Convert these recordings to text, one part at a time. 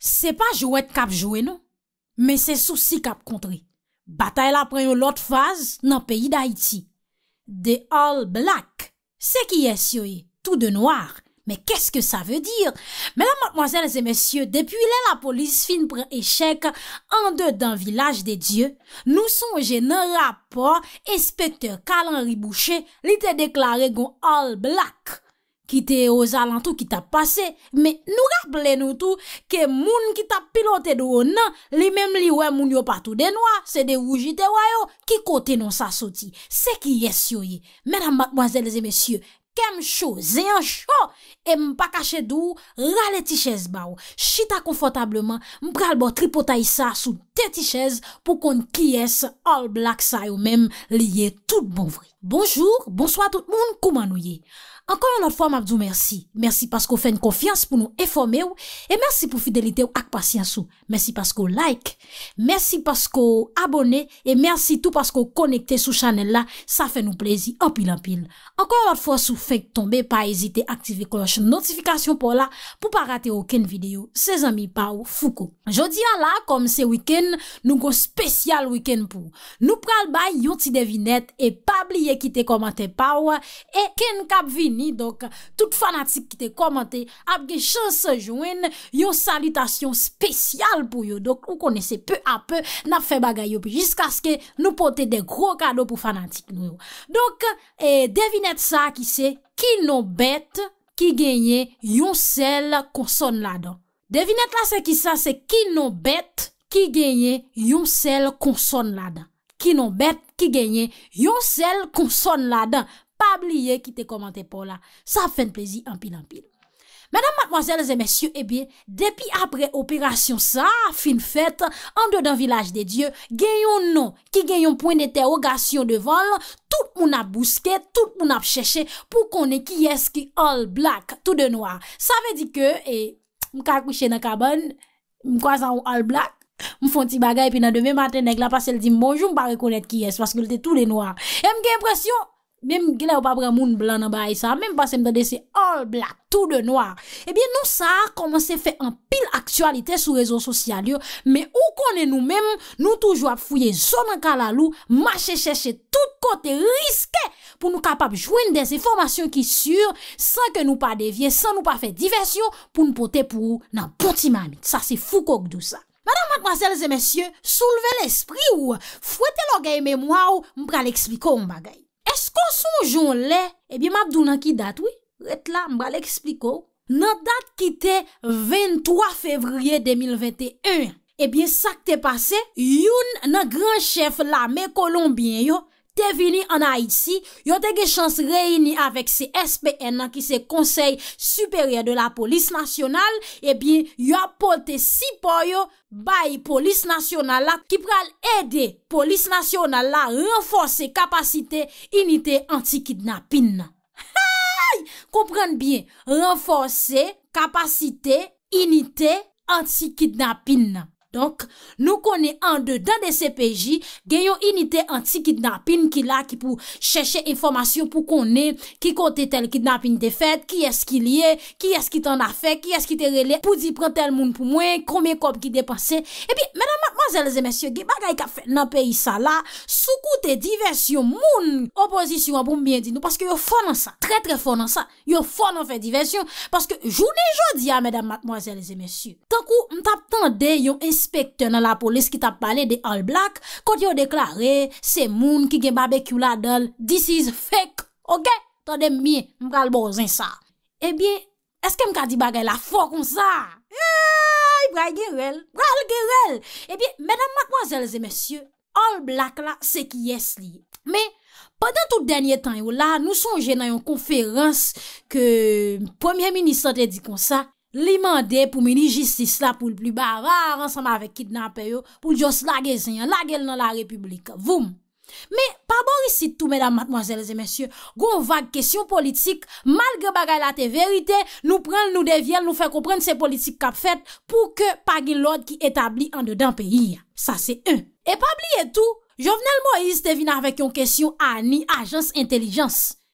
Se pa jowet kap jowen nou, me se sou si kap kontre. Bata e la preyon lot faz nan peyi d'Haïti. De All Black, se ki yè syo e, tout de noar. Me kè skè sa vè dir? Mè la motmoazèl zè mè syo, depi lè la polis fin prè échèk an de dan vilaj de Diyo, nou son jè nan rapor, espèkteur Kalan Ribouché li te deklare gon All Black. ki te e o zalantou ki ta pase, me nou raple nou tou, ke moun ki ta pilote dou o nan, li mem li we moun yo patou denwa, se de woujite wayo, ki kote non sa soti, se ki yes yoye, menan mbazelze mesye, kem chou, zeyan chou, e mpa kache dou, rale tichez ba ou, chita konfotableman, mpral bo tripotay sa sou te tichez, pou kon ki yes, all black sa yo mem, li yetou. bonvri. Bonjou, bonsoi tout moun kouman nou ye. Ankon anot fwa mabdou mersi. Mersi paskou fè n konfians pou nou eforme ou. E mersi pou fidelite ou ak pasyans ou. Mersi paskou like. Mersi paskou abone. E mersi tout paskou konekte sou chanel la. Sa fè nou plezi anpil anpil. Ankon anot fwa sou fèk tombe pa ezite aktive koloche notifikasyon pou la pou pa rate ouken videyo. Se zami pa ou foukou. Jodi an la, kom se wikend nou kon spesyal wikend pou. Nou pral bay yon ti devinet e Pabliye ki te komante pa ou E ken kap vini Tout fanatik ki te komante Apge chan se jwen Yon salutation spesyal pou yo Ou konese peu a peu Nafen bagay yo pi Jiska se ke nou pote de gro kado pou fanatik nou Devinet sa ki se Ki non bet Ki genye yon sel konson la dan Devinet la se ki sa Ki non bet Ki genye yon sel konson la dan Ki nou bet, ki genye, yon sel kon son la dan. Pa bliye ki te komante pou la. Sa fèn plezi anpil anpil. Mèdam, matmoazèl, zè mèsyou, ebi, eh depi apre operasyon sa, fin fèt, an do dan vilaj de dieu, gen yon nou, ki gen yon poun etè ogasyon de vol, tout moun ap bouske, tout moun ap chèche, pou konè ki yes ki all black, tout de noa. Sa fè di ke, eh, mkak wèche nan kaban, mkwa zan ou all black, Mwen fon ti bagay pi nan demen maten Nèk la pasel di mbonjou mba rekonet ki yes Paske lte tou de noar e Mwen gen presyon Mwen gen la ou pa pre moun blan nan bay sa Mwen pasen mda dese all oh, black Tou de noar Ebyen eh nou sa a koman se fe an pil aktualite Sou rezon sosyal yo Me ou konen nou men Nou toujwa fouye zonan kalalou Mache cheshe tout kote riske Pou nou kapap jwen de se formasyon ki sur San ke nou pa devye San nou pa fe diversyon Pou nou pote pou nan poti mamit Sa se fou kok dou sa Madame, mademoiselles et messieurs, soulevez l'esprit ou fwete l'oreille mémoire ou mbra l'explique ou mbagaye. Esko son joun lè, ebyen eh mabdou nan ki dat wè, ret la mbra l'explique ou, nan dat ki te 23 fevrier 2021, ebyen sak te pase, youn nan gran chef la mè kolombien yo, devini an a iti, yo te ge chans reyni avèk se SPN nan ki se konsey superyè de la polis nasyonal, e eh bin yo pote sipoyo bayi polis nasyonal la ki pral ede polis nasyonal la renforsè kapasite inite antikidnapin nan. Haay! Komprenn bien, renforsè kapasite inite antikidnapin nan. Donk, nou konè an de dan de se peji Gen yon inite anti-kidnapin ki la Ki pou chèche informasyon pou konè Ki kote tel kidnapin te fèd Ki esk ki liye Ki esk ki ton a fè Ki esk ki te rele Pou di pren tel moun pou mwen Komey kop ki depanse E pi, mèdam matmazèles e mèsyon Gen bagay ka fè nan peyi sa la Soukou te diversyon moun Oposisyon an pou mbyen di nou Paske yon fon an sa Tre tre fon an sa Yon fon an fè diversyon Paske jounen jò di ya mèdam matmazèles e mèsyon Tonkou, m tap tande yon insi Dispekte nan la polis ki ta pale de All Black kote yo deklare se moun ki gen babek yon la dol This is fake, ok? Ton dem mi, m kal bozen sa Ebyen, eske m ka di bagay la fok kon sa? Eyyy, m kal gerel, m kal gerel Ebyen, menan, mkwazelze, msye, All Black la se ki yes li Me, padan tout denye tan yo la, nou sonje nan yon konferans ke premier minister te di kon sa Li mande pou meni jistis la pou l'plu bavar ansanm avek kidnape yo pou l'jos lage zin, lage l nan la republik, voum. Me, pa bor isi tout, medam, matmoazelze, mensye, goun vage kesyon politik, malge bagay la te verite, nou prenl, nou devyel, nou fèk ou prenl se politik kap fèt pou ke pagil l'od ki etabli an de dan peyi, sa se un. E pa bli etou, Jovenel Moïse devina avek yon kesyon an ni ajans entelijans.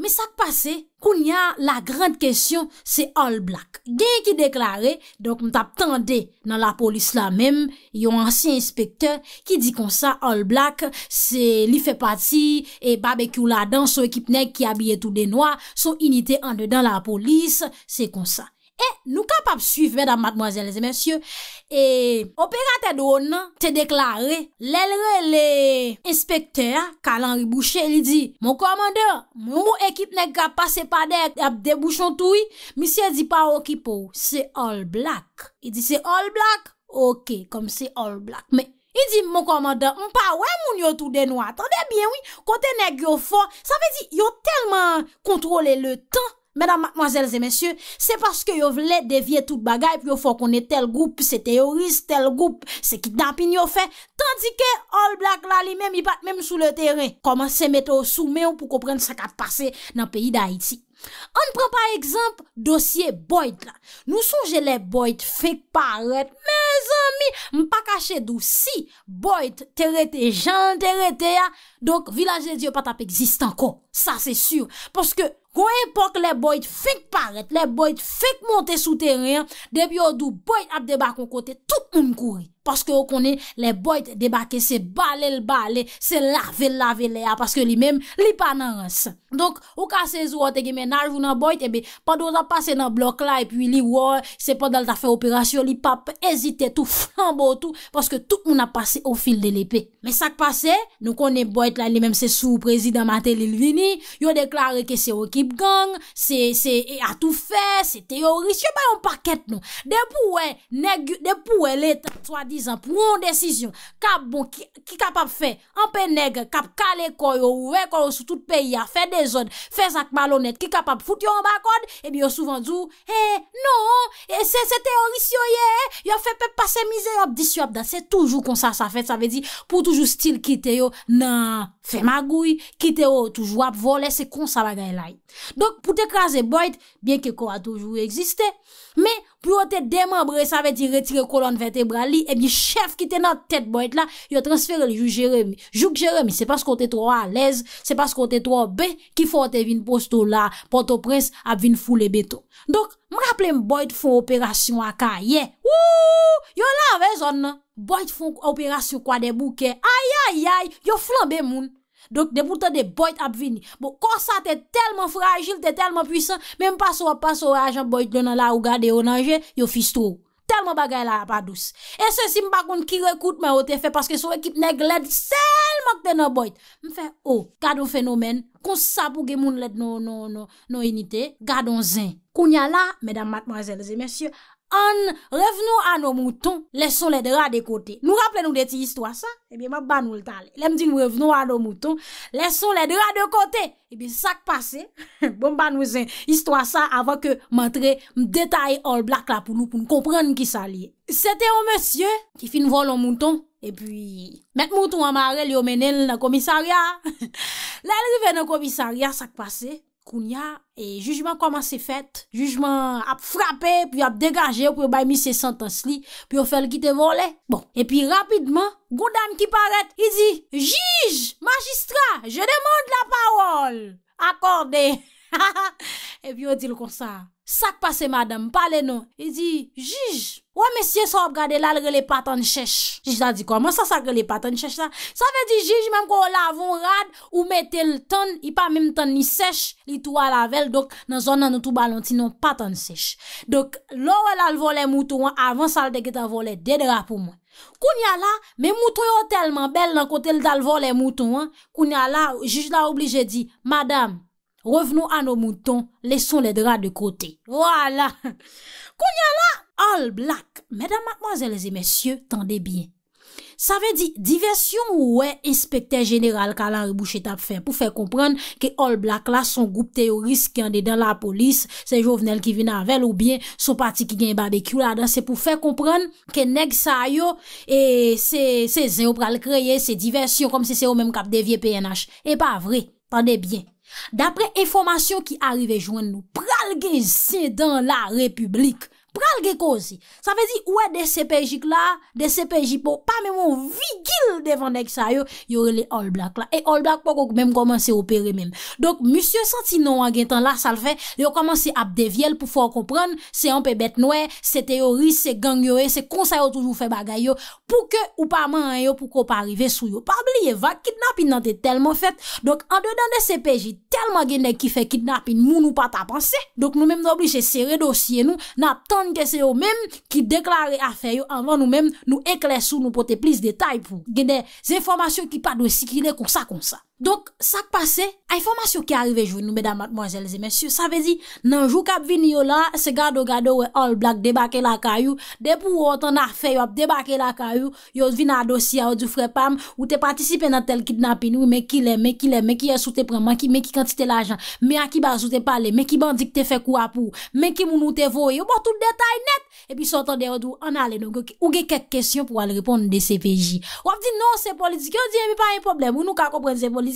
Me sak pase, koun ya la grand kesyon, se All Black. Gen ki deklare, donk mta ptande nan la polis la mem, yon ansi inspektor ki di konsa All Black, se li fe pati, e babekou la dan, so ekipnek ki abye tout de noa, so inite ande dan la polis, se konsa. E nou kapap suiv, mèdam, madmoazèlèzè, mèsyè, e operatè do nan, te deklarè, lèlre lè, inspektèr, kalan ribouchè, li di, mon komandèr, moun mou ekip nèk ga pase pa dèk, ap debouchon toui, misè di pa okipou, se ol blak. I di se ol blak, ok, kom se ol blak. Me, i di, mon komandèr, mou pa wè moun yo tou denwa, atonde bien, wè, kote nèk yo fon, sa ve di, yo telman kontrole le tan, Mèdam, mademoiselles et mèsyè, se paske yo vle devye tout bagay, pi yo fò konè tel goup, se teorise tel goup, se kit napin yo fè, tandike, all black lalimèm, i pat mèm sou le terren. Koman se mette ou soumè ou pou komprenne sa kat pase nan peyi da Haiti. On ne pren pa ekzamp, dosye Boyd la. Nou sonje le Boyd, fek pa ret, mèz anmi, m pa kache dou si, Boyd terete jan, terete ya, donk, vilajè diyo pat ap exist anko. Sa se sur, paske... Goyen po ke le boyt fik paret Le boyt fik monte sou teryen Debyo do boyt ap debakon kote Tout moun kouri Paske yo konen le boyt debake se bale l bale Se lave lave le a Paske li menm li pa nan rase Donk ou ka se zou a tege menaj Ou nan boyt ebe padou a pase nan blok la E pi li woy se padal ta fe operasyon Li pa pe ezite tou flambo tou Paske tout moun a pase ou fil de lepe Me sak pase Nou konen boyt la li menm se sou prezid A matel il vini Yo deklare ke se woki Ip gang, se, se, e atou fe, se teoris, yo bayon paket non. De pou we, neg, de pou we letan, swa dizan, pou woun desisyon, kap bon, ki kapap fe, anpe neg, kap kale koyo, we koyo sou tout peyi ya, fe de zon, fe zak malonet, ki kapap fout eh, non, yo wakon, e bi yo souvan djou, he, non, se, se teoris yo ye, yo fe pep pase mize, yo ap disyo ap da, se toujou konsa sa fet, sa ve di, pou toujou stil kite yo, nan, fe magoui, kite yo toujou ap vole, se konsa bagay lai. Donk pou te kraze boyt, bien ke ko a toujou reeksiste, me pou yo te demembre, sa ve ti retire kolon vertebra li, ebi chef ki te nan tet boyt la, yo transfere li Jouk Jérémy. Jouk Jérémy, se pas kon te tro a lez, se pas kon te tro be, ki fote vin posto la, pote prins ap vin foule beto. Donk, m raple m boyt foun operasyon a ka ye, wouw, yo la vezon nan, boyt foun operasyon kwa debouke, ayayay, yo flanbe moun. Donk deboutan de boyt ap vini, bo konsa te telman fragil, te telman pwisan, menm paswa paswa ajan boyt donan la ou gade ou nanje, yo fis tro. Telman bagay la ap adous. E se si mbakoun ki rekout mwen ote fe, paske sou ekip neg led selman kden nan boyt, mwen fe, oh, gado fenomen, konsa pou gemoun led non enite, gado zin. Koun ya la, medan matmazelze, mesyou, An revenou an nou mouton, leson le dra de kote. Nou rappele eh nou deti histwa sa, ebi ma ban ou l tal. Le m di nou revenou an nou mouton, leson le dra de kote. Ebi sak pase, bon ban ou zin histwa sa ava ke matre m detay all black la pou nou pou m kompren ki sa li. Se te o monsye ki fin vol an mouton, ebi met mouton an mare li o menen nan komisarya. Le li ven nan komisarya sak pase. Kounia, e jujman koman se fèt, jujman ap frape, pi ap degaje, pi ou bay mi se sentans li, pi ou fèl ki te vole, bon, e pi rapidman, goudan ki paret, i zi, jige, magistrat, je demande la parol, akorde, ha ha, e pi ou di l kon sa. Sak pase madame, pale nou, li di, Jij, wè mesye sa ob gade lal re le patan sech. Jij la di, koman sa sa re le patan sech la? Sa ve di, jij, mèm kon la avon rad, ou mè tel ton, i pa mèm ton ni sech, li tou a la vel, dok nan zon nan nou tou balantinon, patan sech. Dok, lò wè lal volè moutou an, avan sa al deket avon le dedra pou mwen. Koun ya la, mè moutou yo telman bel nan kote lal volè moutou an, koun ya la, jij la oblije di, madame, Revenou an nou mouton, leson lè dra de kote. Wala. Koun ya la, all black. Medan matmazèlèzè, mèsyè, tande bien. Sa ve di, diversyon ou wè, inspektè genèral kalan rebouchè tap fè, pou fè komprèn ke all black la son goup teoris ki andè dan la polis, se jovenel ki vin an vel ou bien, son pati ki gen badekyou la dan, se pou fè komprèn ke neg sa yo e se zè ou pral kreye se diversyon kom se se ou mèm kap devye PNH. E pa vre, tande bien. D apre informasyon ki arrive jwen nou pralge se dan la republik pral ge kozi, sa fe di oue de sepejik la, de sepejik po pa mè moun vigil devan dek sa yo yore le all black la, e all black pou kou mèm komanse opere mèm donk musye santi nou an gen tan la sal fe yo komanse ap devyel pou fò an kompran se an pe bet nouè, se teoris se gangyoè, e, se konsa yo toujou fè bagay yo pou ke ou pa man an yo pou ko pa arrive sou yo, pabli ye va kidnapping nan te telman fet, donk an dedan de sepejik, telman gen den ki fè kidnapping moun ou pa ta panse, donk nou mèm nan obligè serè dosye nou, nan tan kese yo menm ki deklare afe yo anvan nou menm nou eklesou, nou pote plis detay pou genè zè informasyon ki padwe si ki ne konsa konsa. Donk, sak pase, a informasyon ki a rive joun nou beda matmojelze mensyou. Sa ve di, nan jou kap vini yo la, se gado gado we all black debake la kayou. Depou wotan a fe yo ap debake la kayou, yo vina dosya ou du frepam, ou te patisipe nan tel kidnapinou, men ki le, men ki le, men ki esoute preman, men ki kantite la jan, men ki basoute pale, men ki bandik te fe kwa pou, men ki moun ou te vo, yo bo tout detay net. E pi sotan de yo dou, an ale nou, ou ge kek kesyon pou al ripon de CPJ. Wap di, non se politik, yo di, e mi pa yon problem, ou nou ka komprense politik.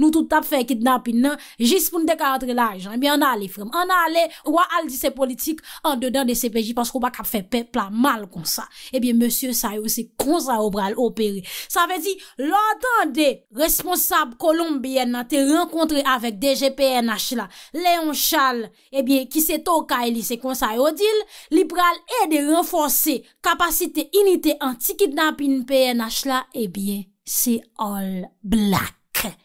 nou tout ap fè kidnapin nan, jist pou nou dekantre la ajan, ebyen eh an alè frem, an alè wak al di se politik, an dedan de se peji, paskou bak ap fè pepla mal kon sa, ebyen eh monsye sa yo se konsa obral operi, sa ve di, lantan de responsab kolombien nan te renkontre avèk DGPNH la, Leon Chal, ebyen eh ki se tokay li se konsa yo dil, liberal e de renforsè, kapasite inite anti-kidnapin PNH la, ebyen se all black,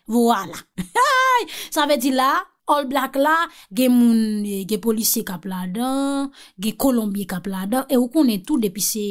Vwala Haay Sa ve di la All black la Ge moun Ge polisye kapla dan Ge kolombye kapla dan E ou konen tout depi se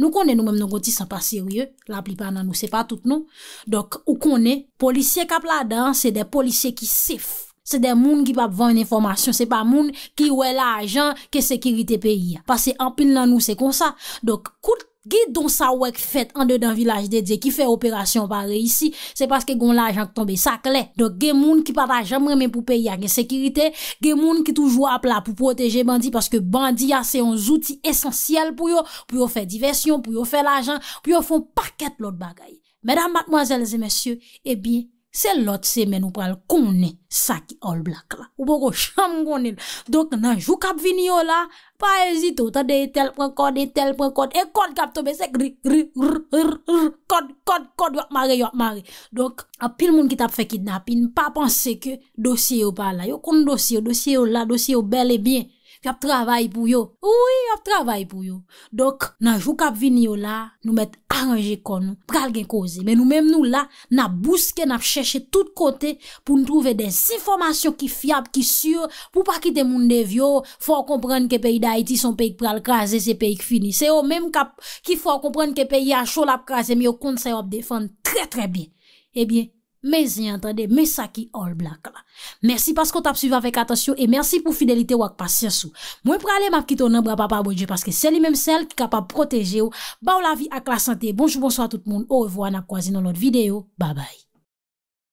Nou konen nou menm nongoti sa pa serye La plipa nan nou se pa tout nou Dok ou konen Polisye kapla dan Se de polisye ki sif Se de moun ki pa pou vwany informasyon Se pa moun ki wè la ajan Ke sekirite peyi Pase ampil nan nou se kon sa Dok kout Gè don sa wèk fèt an de dan vilaj dedye ki fè operasyon pare isi, se paske gon la ajan k tombe sakle. Dok gè moun ki pata jaman men pou pey ya gen sekirite, gè moun ki toujou ap la pou proteje bandi, paske bandi ya se yon zouti esensyel pou yo, pou yo fè diversyon, pou yo fè la ajan, pou yo fon pakèt lòt bagay. Mèdam, matmoazèl, zè mèsyò, e bi. Se lot semen ou pal konen sa ki all black la. Ou bo ko chanm konen. Dok nan jou kap vini yo la, pa ezito, tade etel prekode, etel prekode, et kode kap tobe, se gri, gri, gri, gri, gri, gri, kode, kode, kode, yo ap mare, yo ap mare. Dok, apil moun ki tap fe kidnap, in pa panse ke dosye yo pala. Yo kon dosye yo, dosye yo la, dosye yo bel e bien. ki ap travay pou yo. Ouwi, ap travay pou yo. Dok, nanjou kap vini yo la, nou met aranje kon nou, pral gen koze. Men nou menm nou la, nap buske, nap cheshe tout kote, pou nou trouve des informasyon ki fiyab, ki sur, pou pa kite moun dev yo, fwa kompran ke peyi da Haiti son peyi pral kaze, se peyi kfinise yo, menm kap ki fwa kompran ke peyi a chol ap kaze, mi yo kont sa yo ap defan, tre tre bin. Ebyen. Eh Me zi entende, me saki all black la. Mersi pasko tap suvi avek atasyon e mersi pou fidelite wak pasyansou. Mwen pralem ap kiton nan bra pa pa bojye paske seli menm sel ki kapa proteje ou bon ba ou la vi ak la sante. Bonjou, bonsoy a tout moun. Ou revo an ap kwazi nan lot videyo. Ba bay.